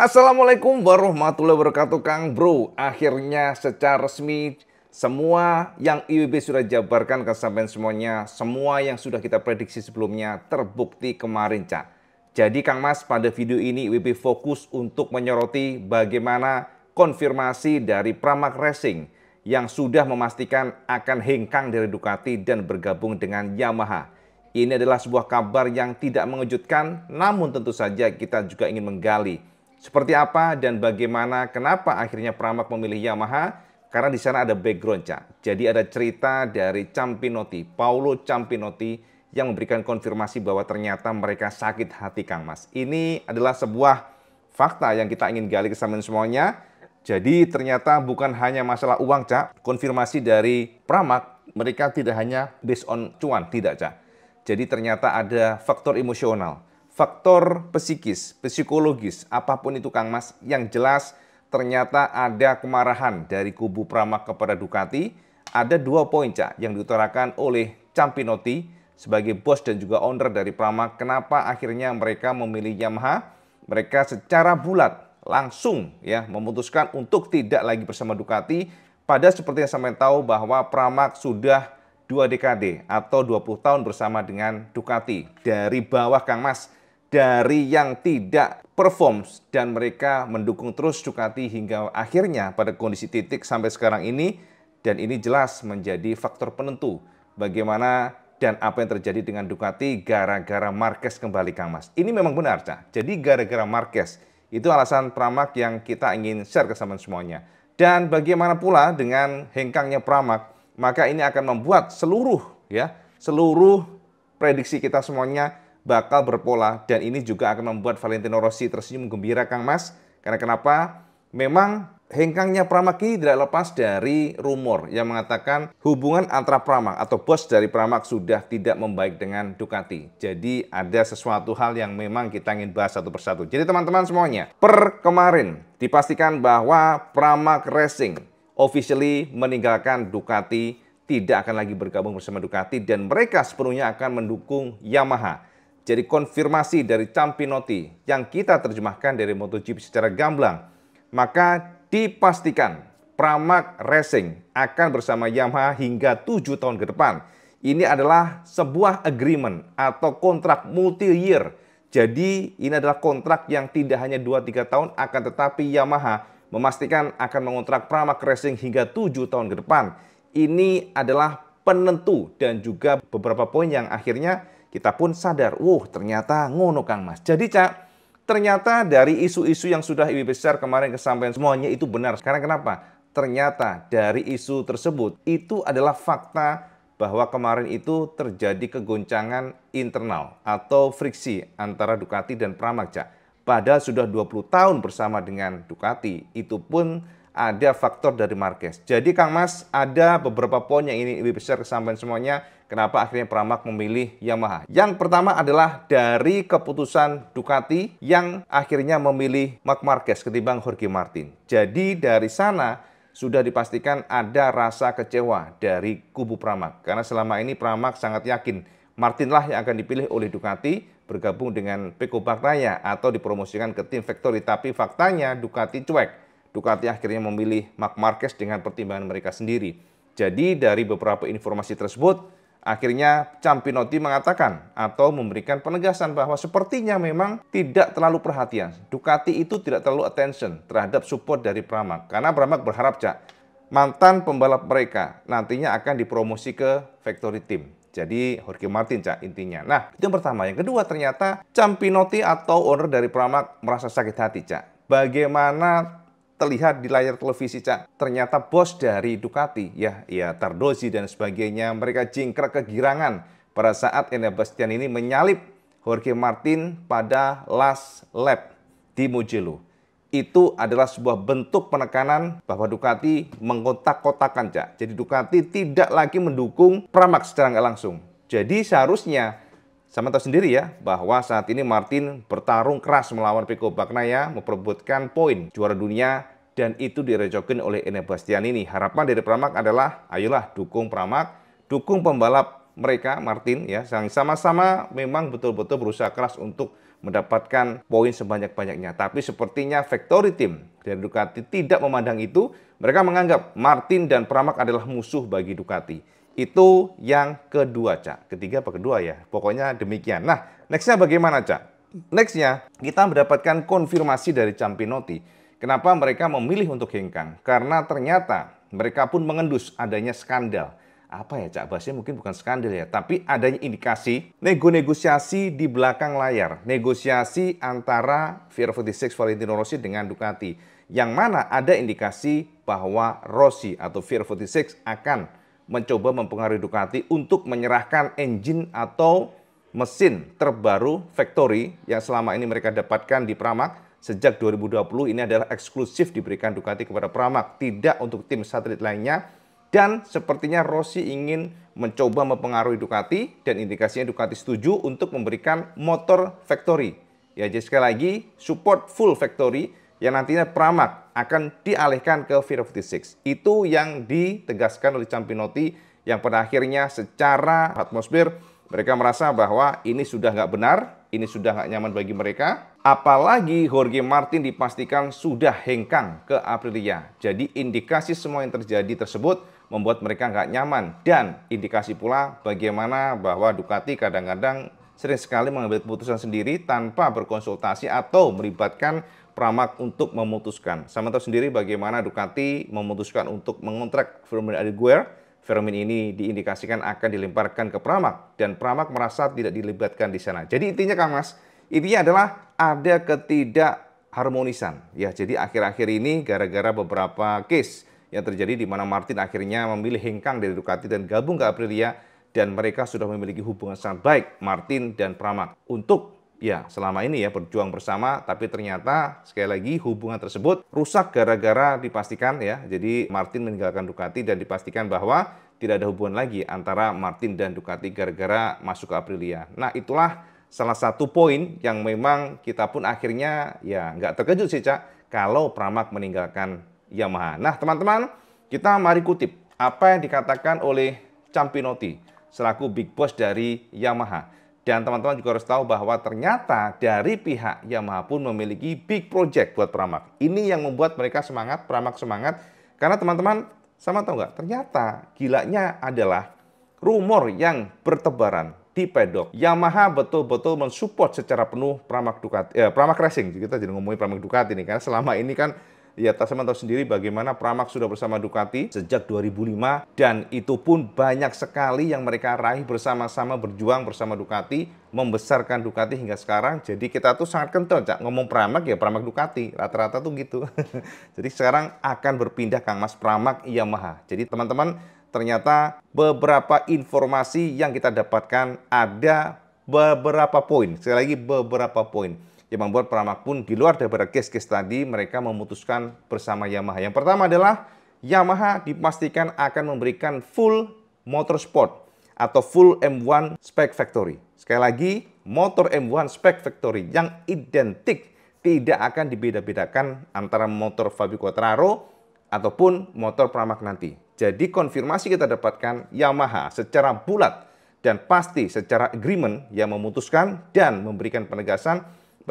Assalamualaikum warahmatullahi wabarakatuh Kang Bro. Akhirnya secara resmi semua yang IWB sudah jabarkan ke sampean semuanya, semua yang sudah kita prediksi sebelumnya terbukti kemarin, Cak. Jadi Kang Mas, pada video ini IWB fokus untuk menyoroti bagaimana konfirmasi dari Pramac Racing yang sudah memastikan akan hengkang dari Ducati dan bergabung dengan Yamaha. Ini adalah sebuah kabar yang tidak mengejutkan, namun tentu saja kita juga ingin menggali seperti apa dan bagaimana kenapa akhirnya Pramak memilih Yamaha? Karena di sana ada background, Cak. Jadi ada cerita dari Campinotti, Paulo Campinotti yang memberikan konfirmasi bahwa ternyata mereka sakit hati Kang Mas. Ini adalah sebuah fakta yang kita ingin gali kesamaan semuanya. Jadi ternyata bukan hanya masalah uang, Cak. Konfirmasi dari Pramak, mereka tidak hanya based on cuan, tidak, Cak. Jadi ternyata ada faktor emosional faktor psikis, psikologis, apapun itu Kang Mas, yang jelas ternyata ada kemarahan dari kubu Prama kepada Ducati. Ada dua poin, Cak, yang diutarakan oleh Campinotti sebagai bos dan juga owner dari Prama. Kenapa akhirnya mereka memilih Yamaha? Mereka secara bulat langsung ya memutuskan untuk tidak lagi bersama Ducati. Pada seperti yang sampai tahu bahwa Pramak sudah dua dekade atau 20 tahun bersama dengan Ducati. Dari bawah Kang Mas, dari yang tidak perform dan mereka mendukung terus Ducati hingga akhirnya pada kondisi titik sampai sekarang ini dan ini jelas menjadi faktor penentu bagaimana dan apa yang terjadi dengan Ducati gara-gara Marquez kembali Kang Mas. Ini memang benar, Cah. Jadi gara-gara Marquez. Itu alasan Pramak yang kita ingin share ke teman semuanya. Dan bagaimana pula dengan hengkangnya Pramak, maka ini akan membuat seluruh ya, seluruh prediksi kita semuanya bakal berpola dan ini juga akan membuat Valentino Rossi tersenyum gembira Kang Mas. Karena kenapa? Memang hengkangnya Pramaki tidak lepas dari rumor yang mengatakan hubungan antara Pramak atau bos dari Pramak sudah tidak membaik dengan Ducati. Jadi ada sesuatu hal yang memang kita ingin bahas satu persatu. Jadi teman-teman semuanya, per kemarin dipastikan bahwa Pramak Racing officially meninggalkan Ducati tidak akan lagi bergabung bersama Ducati dan mereka sepenuhnya akan mendukung Yamaha jadi konfirmasi dari Campinotti yang kita terjemahkan dari MotoGP secara gamblang, maka dipastikan Pramac Racing akan bersama Yamaha hingga tujuh tahun ke depan. Ini adalah sebuah agreement atau kontrak multi-year. Jadi ini adalah kontrak yang tidak hanya 2-3 tahun akan tetapi Yamaha memastikan akan mengontrak Pramac Racing hingga tujuh tahun ke depan. Ini adalah penentu dan juga beberapa poin yang akhirnya kita pun sadar, wah ternyata ngono Kang Mas. Jadi Cak, ternyata dari isu-isu yang sudah Ibu besar kemarin kesampaian semuanya itu benar. Sekarang kenapa? Ternyata dari isu tersebut itu adalah fakta bahwa kemarin itu terjadi kegoncangan internal atau friksi antara Ducati dan Pramac, Cak. Padahal sudah 20 tahun bersama dengan Ducati, itu pun ada faktor dari Marquez. Jadi Kang Mas, ada beberapa poin yang ini lebih besar kesampaian semuanya. Kenapa akhirnya Pramak memilih Yamaha? Yang pertama adalah dari keputusan Ducati yang akhirnya memilih Mark Marquez ketimbang Jorge Martin. Jadi dari sana sudah dipastikan ada rasa kecewa dari kubu Pramak. Karena selama ini Pramak sangat yakin Martinlah yang akan dipilih oleh Ducati bergabung dengan Peko Bagnaia atau dipromosikan ke tim Factory. Tapi faktanya Ducati cuek Ducati akhirnya memilih Marc Marquez dengan pertimbangan mereka sendiri. Jadi dari beberapa informasi tersebut, akhirnya Campinotti mengatakan atau memberikan penegasan bahwa sepertinya memang tidak terlalu perhatian. Ducati itu tidak terlalu attention terhadap support dari Pramac. Karena Pramac berharap, Cak, mantan pembalap mereka nantinya akan dipromosi ke factory team. Jadi Jorge Martin cak intinya. Nah itu yang pertama. Yang kedua ternyata Campinotti atau owner dari Pramac merasa sakit hati cak. Bagaimana terlihat di layar televisi Cak. Ternyata bos dari Ducati ya, ya Tardozzi dan sebagainya mereka jingkrak kegirangan pada saat Enea Bastian ini menyalip Jorge Martin pada last lap di Mugello. Itu adalah sebuah bentuk penekanan bahwa Ducati mengkotak-kotakan, Cak. Jadi Ducati tidak lagi mendukung Pramac secara langsung. Jadi seharusnya sama tahu sendiri ya bahwa saat ini Martin bertarung keras melawan Piko Bagnaia, memperebutkan poin juara dunia dan itu direcokin oleh Bastian ini Harapan dari Pramak adalah ayolah dukung Pramak, dukung pembalap mereka Martin ya yang sama-sama memang betul-betul berusaha keras untuk mendapatkan poin sebanyak-banyaknya. Tapi sepertinya factory team dari Ducati tidak memandang itu. Mereka menganggap Martin dan Pramak adalah musuh bagi Ducati. Itu yang kedua, Cak. Ketiga apa kedua ya? Pokoknya demikian. Nah, nextnya bagaimana, Cak? Nextnya, kita mendapatkan konfirmasi dari Campinotti. Kenapa mereka memilih untuk hengkang? Karena ternyata mereka pun mengendus adanya skandal. Apa ya, Cak? Bahasanya mungkin bukan skandal ya, tapi adanya indikasi nego-negosiasi di belakang layar. Negosiasi antara VR46 Valentino Rossi dengan Ducati. Yang mana ada indikasi bahwa Rossi atau VR46 akan mencoba mempengaruhi Ducati untuk menyerahkan engine atau mesin terbaru factory yang selama ini mereka dapatkan di Pramac sejak 2020 ini adalah eksklusif diberikan Ducati kepada Pramac, tidak untuk tim satelit lainnya. Dan sepertinya Rossi ingin mencoba mempengaruhi Ducati dan indikasinya Ducati setuju untuk memberikan motor factory. Ya, jadi sekali lagi support full factory yang nantinya Pramak akan dialihkan ke Vira 56. Itu yang ditegaskan oleh Campinotti yang pada akhirnya secara atmosfer mereka merasa bahwa ini sudah nggak benar, ini sudah nggak nyaman bagi mereka. Apalagi Jorge Martin dipastikan sudah hengkang ke Aprilia. Jadi indikasi semua yang terjadi tersebut membuat mereka nggak nyaman. Dan indikasi pula bagaimana bahwa Ducati kadang-kadang sering sekali mengambil keputusan sendiri tanpa berkonsultasi atau melibatkan Pramak untuk memutuskan. Sama tahu sendiri bagaimana Ducati memutuskan untuk mengontrak Firmin Adiguer. Firmin ini diindikasikan akan dilemparkan ke Pramak dan Pramak merasa tidak dilibatkan di sana. Jadi intinya Kang Mas, intinya adalah ada ketidakharmonisan. Ya, jadi akhir-akhir ini gara-gara beberapa case yang terjadi di mana Martin akhirnya memilih hengkang dari Ducati dan gabung ke Aprilia dan mereka sudah memiliki hubungan sangat baik Martin dan Pramak untuk ya selama ini ya berjuang bersama tapi ternyata sekali lagi hubungan tersebut rusak gara-gara dipastikan ya jadi Martin meninggalkan Ducati dan dipastikan bahwa tidak ada hubungan lagi antara Martin dan Ducati gara-gara masuk ke Aprilia. Nah itulah salah satu poin yang memang kita pun akhirnya ya nggak terkejut sih Cak kalau Pramak meninggalkan Yamaha. Nah teman-teman kita mari kutip apa yang dikatakan oleh Campinotti selaku big boss dari Yamaha. Dan teman-teman juga harus tahu bahwa ternyata dari pihak Yamaha pun memiliki big project buat Pramak. Ini yang membuat mereka semangat, Pramak semangat. Karena teman-teman sama tahu nggak? Ternyata gilanya adalah rumor yang bertebaran di pedok. Yamaha betul-betul mensupport secara penuh Pramak Ducati, eh, Pramak Racing. Kita jadi ngomongin Pramak Ducati ini karena selama ini kan ya teman-teman tahu sendiri bagaimana Pramak sudah bersama Ducati sejak 2005 dan itu pun banyak sekali yang mereka raih bersama-sama berjuang bersama Ducati membesarkan Ducati hingga sekarang. Jadi kita tuh sangat kental, Cak. Ngomong Pramak ya Pramak Ducati, rata-rata tuh gitu. Jadi sekarang akan berpindah Kang Mas Pramak Yamaha. Jadi teman-teman ternyata beberapa informasi yang kita dapatkan ada beberapa poin. Sekali lagi beberapa poin yang membuat pramak pun di luar daripada case-case tadi mereka memutuskan bersama Yamaha. Yang pertama adalah Yamaha dipastikan akan memberikan full motorsport atau full M1 spec factory. Sekali lagi, motor M1 spec factory yang identik tidak akan dibeda-bedakan antara motor Fabio Quattraro ataupun motor pramak nanti. Jadi konfirmasi kita dapatkan Yamaha secara bulat dan pasti secara agreement yang memutuskan dan memberikan penegasan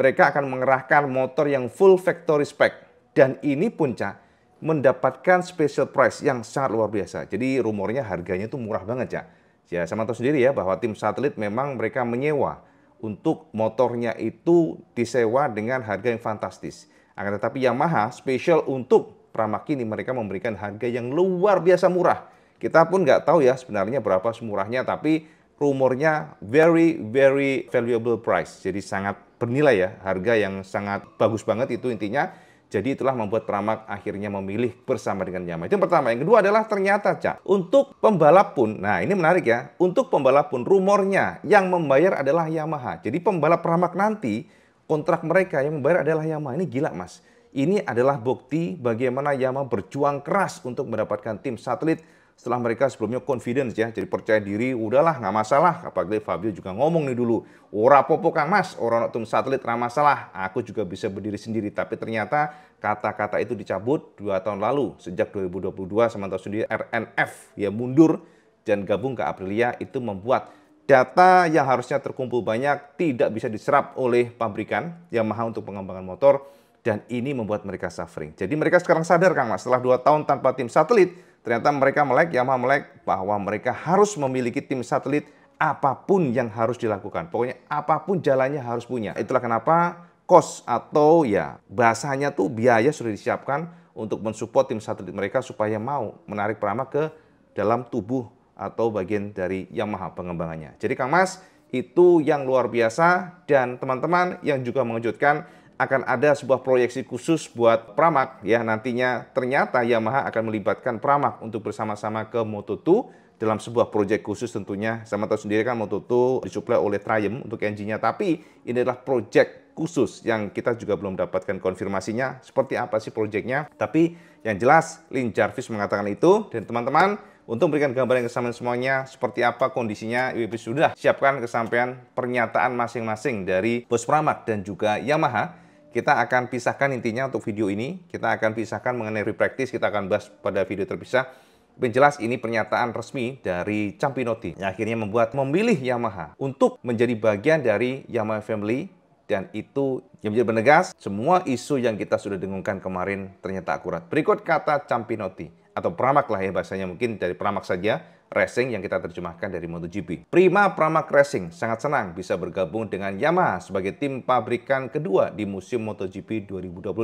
mereka akan mengerahkan motor yang full factory spec. Dan ini puncak mendapatkan special price yang sangat luar biasa. Jadi rumornya harganya itu murah banget ya. Ya sama tahu sendiri ya bahwa tim satelit memang mereka menyewa untuk motornya itu disewa dengan harga yang fantastis. Akan tetapi Yamaha special untuk Pramac ini mereka memberikan harga yang luar biasa murah. Kita pun nggak tahu ya sebenarnya berapa semurahnya, tapi rumornya very very valuable price. Jadi sangat bernilai ya, harga yang sangat bagus banget itu intinya. Jadi itulah membuat Pramac akhirnya memilih bersama dengan Yamaha. Itu yang pertama. Yang kedua adalah ternyata, Cak, untuk pembalap pun, nah ini menarik ya, untuk pembalap pun rumornya yang membayar adalah Yamaha. Jadi pembalap Pramac nanti, kontrak mereka yang membayar adalah Yamaha. Ini gila, Mas. Ini adalah bukti bagaimana Yamaha berjuang keras untuk mendapatkan tim satelit setelah mereka sebelumnya confidence ya, jadi percaya diri, udahlah nggak masalah. Apalagi Fabio juga ngomong nih dulu, ora popo kang mas, orang tum satelit nggak masalah, aku juga bisa berdiri sendiri. Tapi ternyata kata-kata itu dicabut dua tahun lalu, sejak 2022 sementara sendiri RNF ya mundur dan gabung ke Aprilia itu membuat data yang harusnya terkumpul banyak tidak bisa diserap oleh pabrikan yang maha untuk pengembangan motor dan ini membuat mereka suffering. Jadi mereka sekarang sadar Kang Mas, setelah dua tahun tanpa tim satelit, Ternyata mereka melek, Yamaha melek bahwa mereka harus memiliki tim satelit apapun yang harus dilakukan. Pokoknya apapun jalannya harus punya. Itulah kenapa kos atau ya bahasanya tuh biaya sudah disiapkan untuk mensupport tim satelit mereka supaya mau menarik Prama ke dalam tubuh atau bagian dari Yamaha pengembangannya. Jadi Kang Mas, itu yang luar biasa dan teman-teman yang juga mengejutkan akan ada sebuah proyeksi khusus buat Pramak ya nantinya ternyata Yamaha akan melibatkan Pramak untuk bersama-sama ke Moto2 dalam sebuah proyek khusus tentunya sama tahu sendiri kan Moto2 disuplai oleh Triumph untuk engine-nya tapi ini adalah proyek khusus yang kita juga belum dapatkan konfirmasinya seperti apa sih proyeknya tapi yang jelas Lin Jarvis mengatakan itu dan teman-teman untuk memberikan gambaran kesamaan semuanya seperti apa kondisinya IWP sudah siapkan kesampaian pernyataan masing-masing dari Bos Pramak dan juga Yamaha kita akan pisahkan intinya untuk video ini. Kita akan pisahkan mengenai repractice. Kita akan bahas pada video terpisah. Penjelas ini pernyataan resmi dari Campinotti. Yang akhirnya membuat memilih Yamaha untuk menjadi bagian dari Yamaha family. Dan itu yang menjadi penegas, semua isu yang kita sudah dengungkan kemarin ternyata akurat. Berikut kata Campinotti atau peramak lah ya bahasanya mungkin dari peramak saja racing yang kita terjemahkan dari MotoGP. Prima Pramac Racing sangat senang bisa bergabung dengan Yamaha sebagai tim pabrikan kedua di musim MotoGP 2025.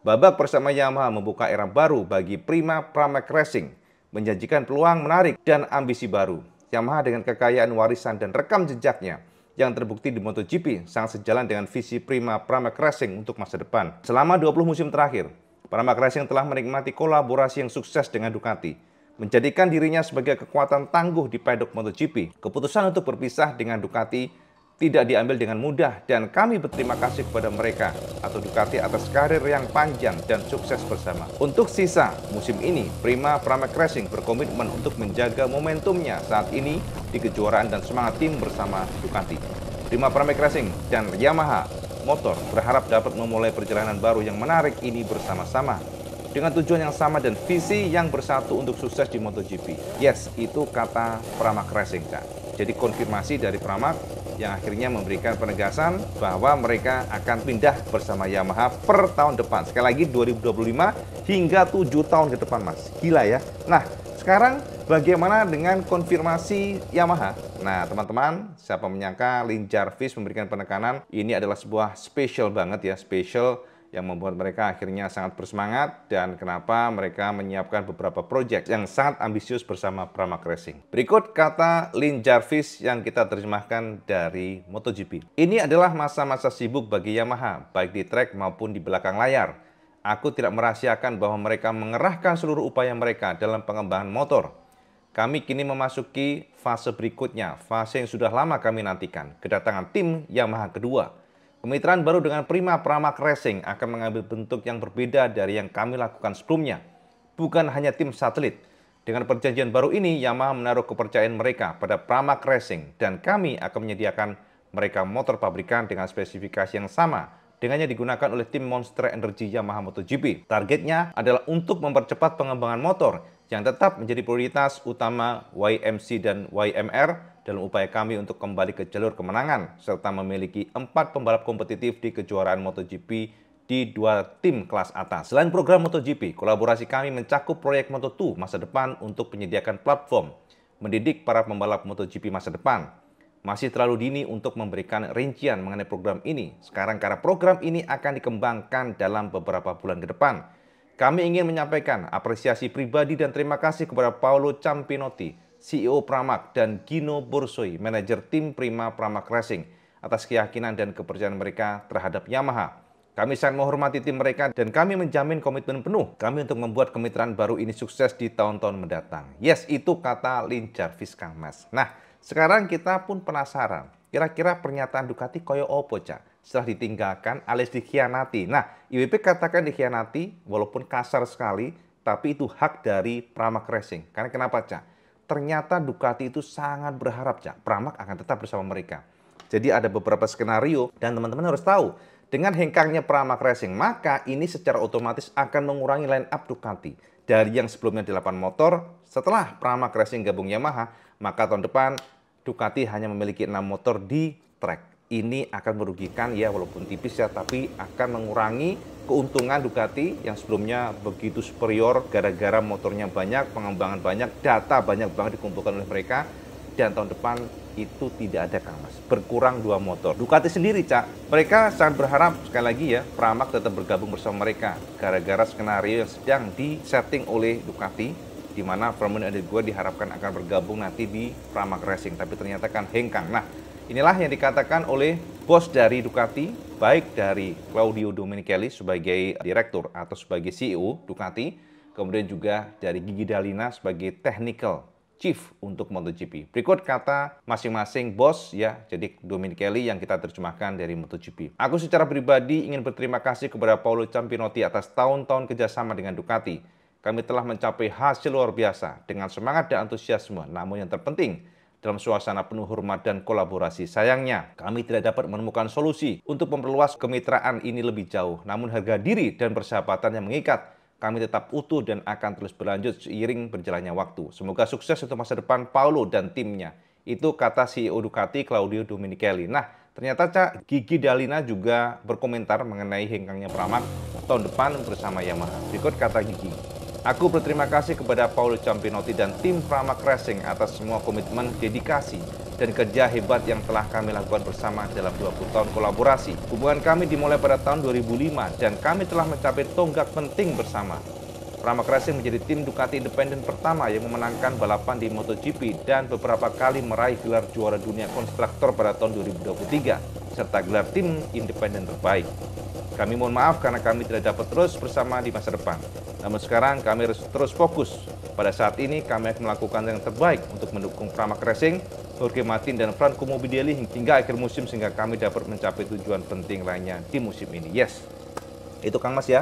Babak bersama Yamaha membuka era baru bagi Prima Pramac Racing, menjanjikan peluang menarik dan ambisi baru. Yamaha dengan kekayaan warisan dan rekam jejaknya yang terbukti di MotoGP sangat sejalan dengan visi Prima Pramac Racing untuk masa depan. Selama 20 musim terakhir, Pramac Racing telah menikmati kolaborasi yang sukses dengan Ducati, menjadikan dirinya sebagai kekuatan tangguh di paddock MotoGP. Keputusan untuk berpisah dengan Ducati tidak diambil dengan mudah dan kami berterima kasih kepada mereka atau Ducati atas karir yang panjang dan sukses bersama. Untuk sisa musim ini, Prima Pramac Racing berkomitmen untuk menjaga momentumnya saat ini di kejuaraan dan semangat tim bersama Ducati. Prima Pramac Racing dan Yamaha Motor berharap dapat memulai perjalanan baru yang menarik ini bersama-sama dengan tujuan yang sama dan visi yang bersatu untuk sukses di MotoGP. Yes, itu kata Pramak Racing, Kak. Jadi konfirmasi dari Pramak yang akhirnya memberikan penegasan bahwa mereka akan pindah bersama Yamaha per tahun depan. Sekali lagi 2025 hingga 7 tahun ke depan, Mas. Gila ya. Nah, sekarang bagaimana dengan konfirmasi Yamaha? Nah, teman-teman, siapa menyangka Lin Jarvis memberikan penekanan ini adalah sebuah special banget ya, special yang membuat mereka akhirnya sangat bersemangat dan kenapa mereka menyiapkan beberapa proyek yang sangat ambisius bersama Pramac Racing. Berikut kata Lin Jarvis yang kita terjemahkan dari MotoGP. Ini adalah masa-masa sibuk bagi Yamaha, baik di trek maupun di belakang layar. Aku tidak merahasiakan bahwa mereka mengerahkan seluruh upaya mereka dalam pengembangan motor. Kami kini memasuki fase berikutnya, fase yang sudah lama kami nantikan, kedatangan tim Yamaha kedua. Kemitraan baru dengan Prima Pramac Racing akan mengambil bentuk yang berbeda dari yang kami lakukan sebelumnya. Bukan hanya tim satelit. Dengan perjanjian baru ini, Yamaha menaruh kepercayaan mereka pada Pramac Racing dan kami akan menyediakan mereka motor pabrikan dengan spesifikasi yang sama dengannya digunakan oleh tim Monster Energy Yamaha MotoGP. Targetnya adalah untuk mempercepat pengembangan motor yang tetap menjadi prioritas utama YMC dan YMR dalam upaya kami untuk kembali ke jalur kemenangan serta memiliki empat pembalap kompetitif di kejuaraan MotoGP di dua tim kelas atas. Selain program MotoGP, kolaborasi kami mencakup proyek Moto2 masa depan untuk menyediakan platform mendidik para pembalap MotoGP masa depan. Masih terlalu dini untuk memberikan rincian mengenai program ini. Sekarang karena program ini akan dikembangkan dalam beberapa bulan ke depan kami ingin menyampaikan apresiasi pribadi dan terima kasih kepada Paolo Campinotti, CEO Pramak, dan Gino Borsoi, manajer tim Prima Pramak Racing, atas keyakinan dan kepercayaan mereka terhadap Yamaha. Kami sangat menghormati tim mereka dan kami menjamin komitmen penuh kami untuk membuat kemitraan baru ini sukses di tahun-tahun mendatang. Yes, itu kata Lin Jarvis Kang Nah, sekarang kita pun penasaran. Kira-kira pernyataan Ducati koyo opo, Cak? setelah ditinggalkan alias dikhianati. Nah, IWP katakan dikhianati walaupun kasar sekali, tapi itu hak dari Pramak Racing. Karena kenapa, Cak? Ternyata Ducati itu sangat berharap, Cak, Pramac akan tetap bersama mereka. Jadi ada beberapa skenario dan teman-teman harus tahu, dengan hengkangnya Pramak Racing, maka ini secara otomatis akan mengurangi line up Ducati. Dari yang sebelumnya 8 motor, setelah Pramak Racing gabung Yamaha, maka tahun depan Ducati hanya memiliki 6 motor di track ini akan merugikan ya walaupun tipis ya tapi akan mengurangi keuntungan Ducati yang sebelumnya begitu superior gara-gara motornya banyak, pengembangan banyak, data banyak banget dikumpulkan oleh mereka dan tahun depan itu tidak ada Kang Mas. Berkurang dua motor. Ducati sendiri, Cak. Mereka sangat berharap sekali lagi ya Pramac tetap bergabung bersama mereka gara-gara skenario yang sedang disetting oleh Ducati di mana Firmino dan diharapkan akan bergabung nanti di Pramac Racing, tapi ternyata kan hengkang. Nah, Inilah yang dikatakan oleh bos dari Ducati, baik dari Claudio Domenicali sebagai direktur atau sebagai CEO Ducati, kemudian juga dari Gigi Dalina sebagai technical chief untuk MotoGP. Berikut kata masing-masing bos ya, jadi Domenicali yang kita terjemahkan dari MotoGP. Aku secara pribadi ingin berterima kasih kepada Paolo Campinotti atas tahun-tahun kerjasama dengan Ducati. Kami telah mencapai hasil luar biasa dengan semangat dan antusiasme. Namun yang terpenting, dalam suasana penuh hormat dan kolaborasi. Sayangnya, kami tidak dapat menemukan solusi untuk memperluas kemitraan ini lebih jauh. Namun harga diri dan persahabatan yang mengikat kami tetap utuh dan akan terus berlanjut seiring berjalannya waktu. Semoga sukses untuk masa depan Paulo dan timnya. Itu kata CEO Ducati Claudio Dominicelli. Nah, ternyata Cak Gigi Dalina juga berkomentar mengenai hengkangnya Pramac tahun depan bersama Yamaha. Berikut kata Gigi. Aku berterima kasih kepada Paul Campinotti dan tim Pramac Racing atas semua komitmen, dedikasi, dan kerja hebat yang telah kami lakukan bersama dalam 20 tahun kolaborasi. Hubungan kami dimulai pada tahun 2005 dan kami telah mencapai tonggak penting bersama. Pramac Racing menjadi tim Ducati independen pertama yang memenangkan balapan di MotoGP dan beberapa kali meraih gelar juara dunia konstruktor pada tahun 2023 serta gelar tim independen terbaik. Kami mohon maaf karena kami tidak dapat terus bersama di masa depan. Namun sekarang kami harus terus fokus. Pada saat ini kami akan melakukan yang terbaik untuk mendukung Pramac Racing, Jorge Martin, dan Franco Mobidiali hingga akhir musim sehingga kami dapat mencapai tujuan penting lainnya di musim ini. Yes, itu Kang Mas ya,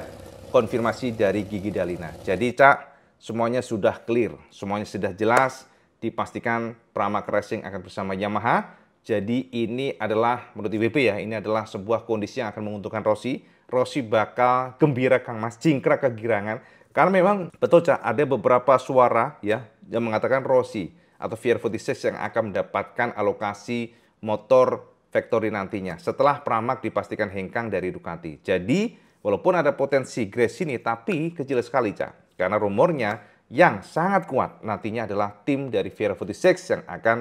konfirmasi dari Gigi Dalina. Jadi Cak, semuanya sudah clear, semuanya sudah jelas, dipastikan Pramac Racing akan bersama Yamaha. Jadi ini adalah, menurut IWP ya, ini adalah sebuah kondisi yang akan menguntungkan Rossi Rossi bakal gembira Kang Mas, jingkrak kegirangan. Karena memang betul Cak, ada beberapa suara ya yang mengatakan Rossi atau VR46 yang akan mendapatkan alokasi motor Factory nantinya setelah Pramac dipastikan hengkang dari Ducati. Jadi walaupun ada potensi Grace ini tapi kecil sekali Cak. Karena rumornya yang sangat kuat nantinya adalah tim dari VR46 yang akan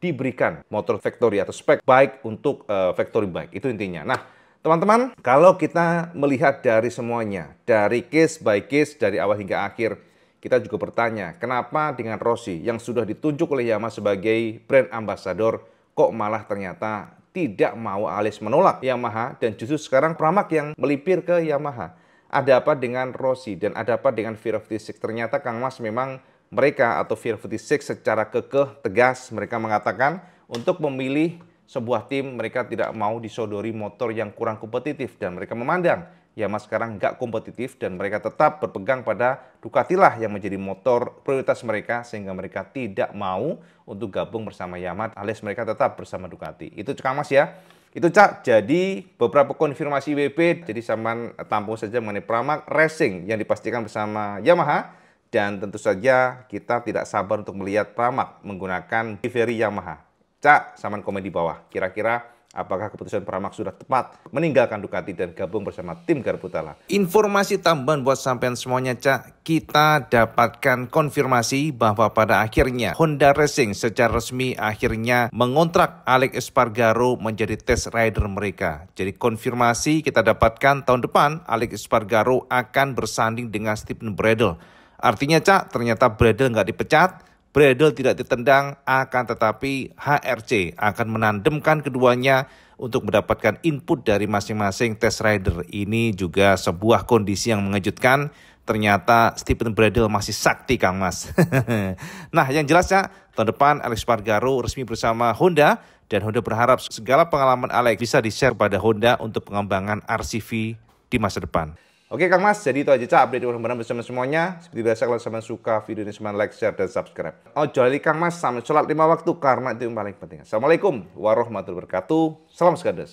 diberikan motor factory atau spek bike untuk uh, factory bike. Itu intinya. Nah, Teman-teman, kalau kita melihat dari semuanya, dari case by case, dari awal hingga akhir, kita juga bertanya, kenapa dengan Rossi yang sudah ditunjuk oleh Yamaha sebagai brand ambassador, kok malah ternyata tidak mau alis menolak Yamaha dan justru sekarang Pramak yang melipir ke Yamaha. Ada apa dengan Rossi dan ada apa dengan Fear of Ternyata Kang Mas memang mereka atau Fear of secara kekeh tegas mereka mengatakan untuk memilih sebuah tim mereka tidak mau disodori motor yang kurang kompetitif dan mereka memandang Yamaha sekarang nggak kompetitif dan mereka tetap berpegang pada Ducati lah yang menjadi motor prioritas mereka sehingga mereka tidak mau untuk gabung bersama Yamaha alias mereka tetap bersama Ducati. Itu cak Mas ya. Itu Cak, jadi beberapa konfirmasi WP, jadi sama tampung saja mengenai Pramac Racing yang dipastikan bersama Yamaha. Dan tentu saja kita tidak sabar untuk melihat Pramac menggunakan livery Yamaha. Cak, saman komen di bawah. Kira-kira Apakah keputusan Pramak sudah tepat meninggalkan Ducati dan gabung bersama tim Garputala? Informasi tambahan buat sampean semuanya, Cak. Kita dapatkan konfirmasi bahwa pada akhirnya Honda Racing secara resmi akhirnya mengontrak Alex Espargaro menjadi test rider mereka. Jadi konfirmasi kita dapatkan tahun depan Alex Espargaro akan bersanding dengan Stephen Bradle. Artinya, Cak, ternyata Bradle nggak dipecat, Bredel tidak ditendang, akan tetapi HRC akan menandemkan keduanya untuk mendapatkan input dari masing-masing test rider. Ini juga sebuah kondisi yang mengejutkan. Ternyata Stephen Bredel masih sakti Kang Mas. nah yang jelasnya tahun depan Alex Pargaro resmi bersama Honda dan Honda berharap segala pengalaman Alex bisa di-share pada Honda untuk pengembangan RCV di masa depan. Oke Kang Mas, jadi itu aja cak update orang barang bersama semuanya. Seperti biasa kalau sama suka video ini semuanya like, share, dan subscribe. Oh jadi Kang Mas, sampai sholat lima waktu karena itu yang paling penting. Assalamualaikum warahmatullahi wabarakatuh. Salam sekadas.